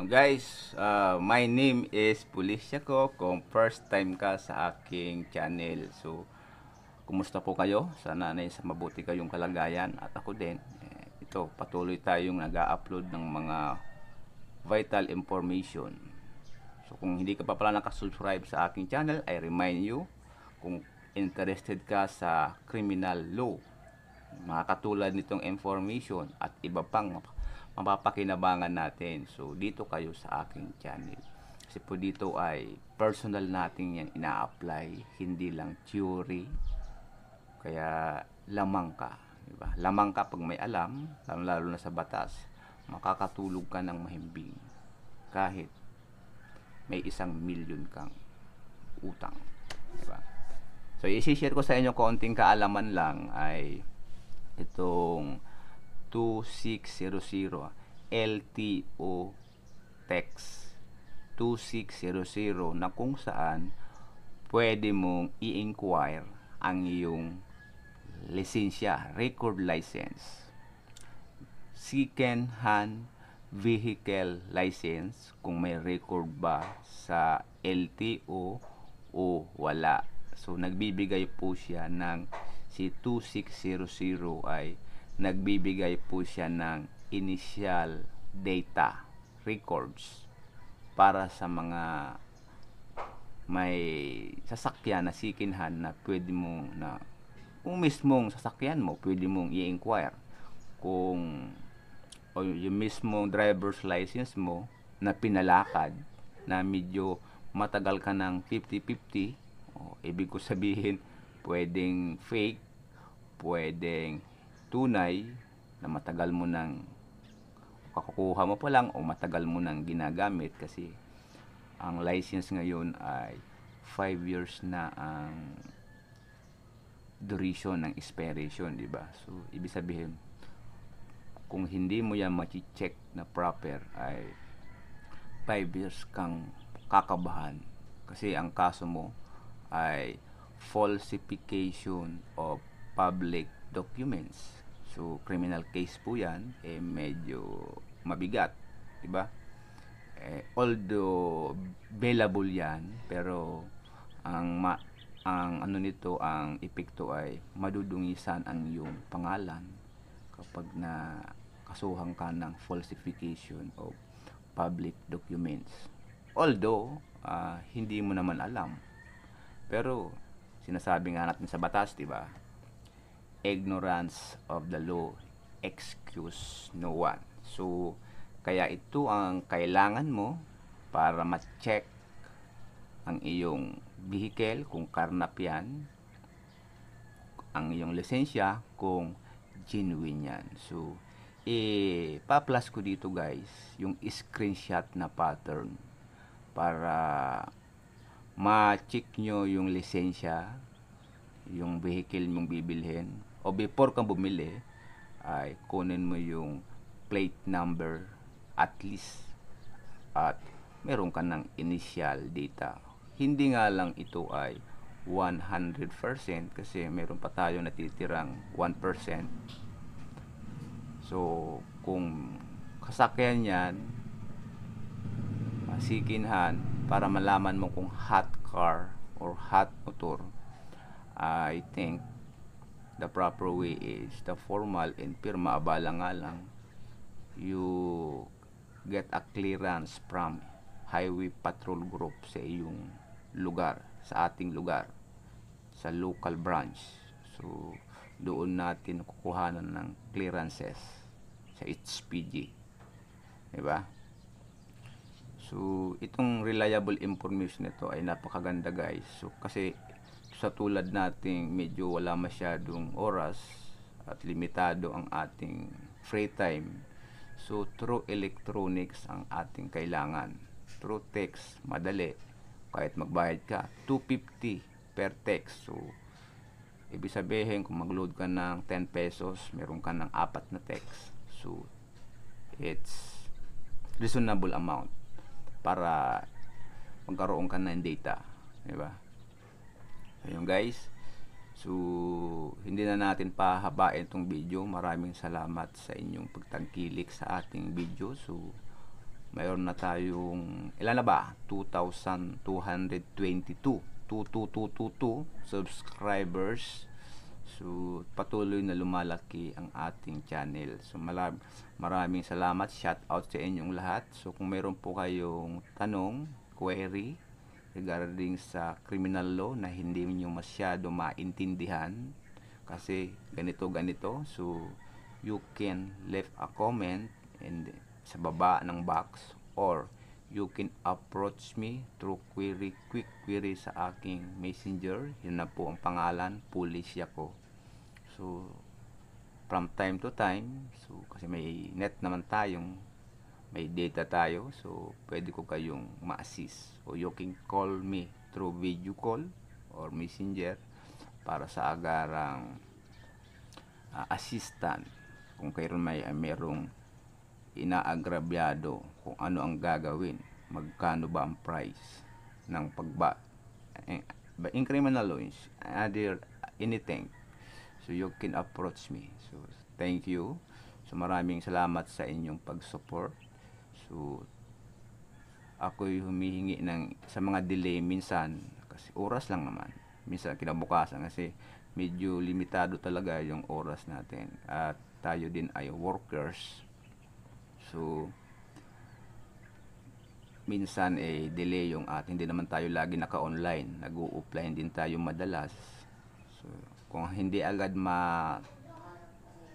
So guys, uh, my name is Pulisya ko kung first time ka sa aking channel. So, kumusta po kayo? Sana na sa mabuti kayong kalagayan at ako din. Eh, ito, patuloy tayong nag-upload ng mga vital information. So, kung hindi ka pa pala nakasubscribe sa aking channel, I remind you kung interested ka sa criminal law, mga katulad nitong information at iba pang mapapakinabangan natin. So, dito kayo sa aking channel. Kasi po dito ay personal natin yan ina-apply, hindi lang theory. Kaya lamang ka. Diba? Lamang ka pag may alam, lalo, lalo na sa batas, makakatulog ka ng mahimbing. Kahit may isang milyon kang utang. Diba? So, isi-share ko sa inyo konting kaalaman lang ay itong 2600 LTO text 2600 na kung saan pwede mong i-inquire ang iyong lisensya, record license. Second hand vehicle license kung may record ba sa LTO o wala. So nagbibigay po siya ng si 2600 ay nagbibigay po siya ng initial data records para sa mga may sasakyan na sikinhan na pwede mong na kung mismong sasakyan mo pwede mong i-inquire kung o yung mismong driver's license mo na pinalakad na medyo matagal ka ng 50-50 o, ibig ko sabihin pwedeng fake pwedeng tunay na matagal mo nang kakukuha mo pa lang o matagal mo nang ginagamit kasi ang license ngayon ay 5 years na ang duration ng expiration, di ba? So, ibig sabihin, kung hindi mo yan machi-check na proper ay 5 years kang kakabahan kasi ang kaso mo ay falsification of public documents. So, criminal case po yan, eh, medyo mabigat. di ba? Eh, although, bailable yan, pero ang ma ang ano nito, ang epekto ay madudungisan ang iyong pangalan kapag na kasuhan ka ng falsification of public documents. Although, uh, hindi mo naman alam. Pero, sinasabi nga natin sa batas, di ba? ignorance of the law excuse no one. So, kaya ito ang kailangan mo para ma-check ang iyong vehicle kung karnap yan, ang iyong lisensya kung genuine yan. So, eh, pa-plus ko dito guys, yung screenshot na pattern para ma-check nyo yung lisensya, yung vehicle mong bibilhin, o before kang bumili ay kunin mo yung plate number at least at meron ka ng initial data hindi nga lang ito ay 100% kasi meron pa tayo natitirang 1% so kung kasakyan yan masikinhan para malaman mo kung hot car or hot motor I think the proper way is the formal and pirma abala nga lang you get a clearance from highway patrol group sa iyong lugar sa ating lugar sa local branch so doon natin kukuhanan ng clearances sa HPG di ba so itong reliable information nito ay napakaganda guys so kasi sa tulad nating medyo wala masyadong oras at limitado ang ating free time. So through electronics ang ating kailangan. Through text, madali. Kahit magbayad ka, 250 per text. So ibig sabihin kung mag-load ka ng 10 pesos, meron ka ng apat na text. So it's reasonable amount para magkaroon ka ng data, di ba? Ayun guys. So, hindi na natin pahabain itong video. Maraming salamat sa inyong pagtangkilik sa ating video. So, mayroon na tayong, ilan na ba? 2,222. 2,222 subscribers. So, patuloy na lumalaki ang ating channel. So, maraming salamat. Shout out sa inyong lahat. So, kung mayroon po kayong tanong, query, regarding sa criminal law na hindi niyo masyado maintindihan kasi ganito ganito so you can leave a comment and sa baba ng box or you can approach me through query quick query sa aking messenger yun na po ang pangalan police ako so from time to time so kasi may net naman tayong may data tayo so pwede ko kayong ma-assist o you can call me through video call or messenger para sa agarang uh, assistant kung kayo may uh, merong inaagrabyado kung ano ang gagawin magkano ba ang price ng pagba uh, in criminal loans other anything so you can approach me so thank you so maraming salamat sa inyong pag-support So, ako'y humihingi ng, sa mga delay minsan, kasi oras lang naman. Minsan kinabukasan kasi medyo limitado talaga yung oras natin. At tayo din ay workers. So, minsan eh delay yung at Hindi naman tayo lagi naka-online. u offline din tayo madalas. So, kung hindi agad ma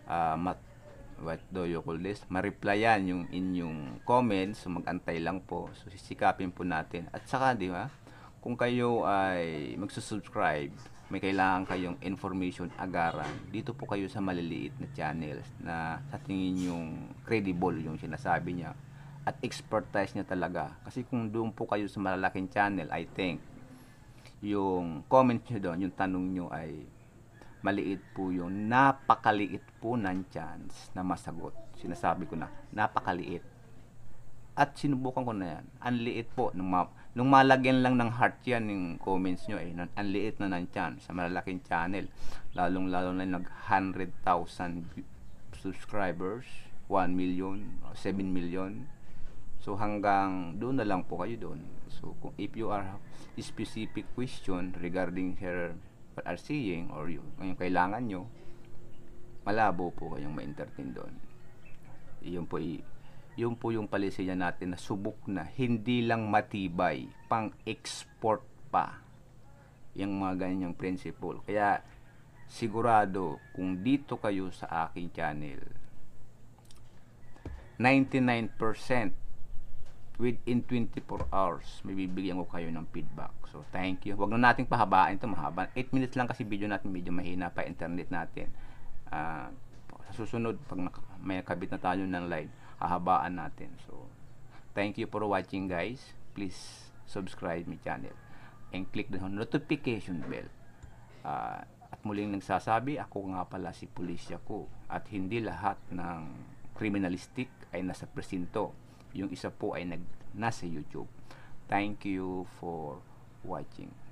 uh, ah, mat what do you call this? Ma-replyan yung inyong comments. So, mag-antay lang po. So, sisikapin po natin. At saka, di ba? Kung kayo ay magsusubscribe, may kailangan kayong information agaran, dito po kayo sa maliliit na channels na sa tingin yung credible yung sinasabi niya at expertise niya talaga. Kasi kung doon po kayo sa malalaking channel, I think, yung comment nyo doon, yung tanong nyo ay maliit po yung napakaliit po ng chance na masagot. Sinasabi ko na, napakaliit. At sinubukan ko na yan. Ang liit po. Nung, ma- nung malagyan lang ng heart yan yung comments nyo, eh, ang liit na ng chance sa malalaking channel. Lalong-lalo na nag 100,000 subscribers, 1 million, 7 million. So hanggang doon na lang po kayo doon. So kung if you are specific question regarding her what are seeing or yung, yung kailangan nyo, malabo po kayong ma-entertain doon. Yun po, yun po yung palisinya natin na subok na, hindi lang matibay, pang-export pa yung mga ganyang principle. Kaya, sigurado, kung dito kayo sa aking channel, 99% within 24 hours mabibigyan ko kayo ng feedback so thank you wag na nating pahabain ito mahaba 8 minutes lang kasi video natin medyo mahina pa internet natin uh, sa susunod pag may kabit na tayo ng live hahabaan natin so thank you for watching guys please subscribe my channel and click the notification bell uh, at muling nagsasabi ako nga pala si pulisya ko at hindi lahat ng criminalistic ay nasa presinto yung isa po ay nag, nasa YouTube. Thank you for watching.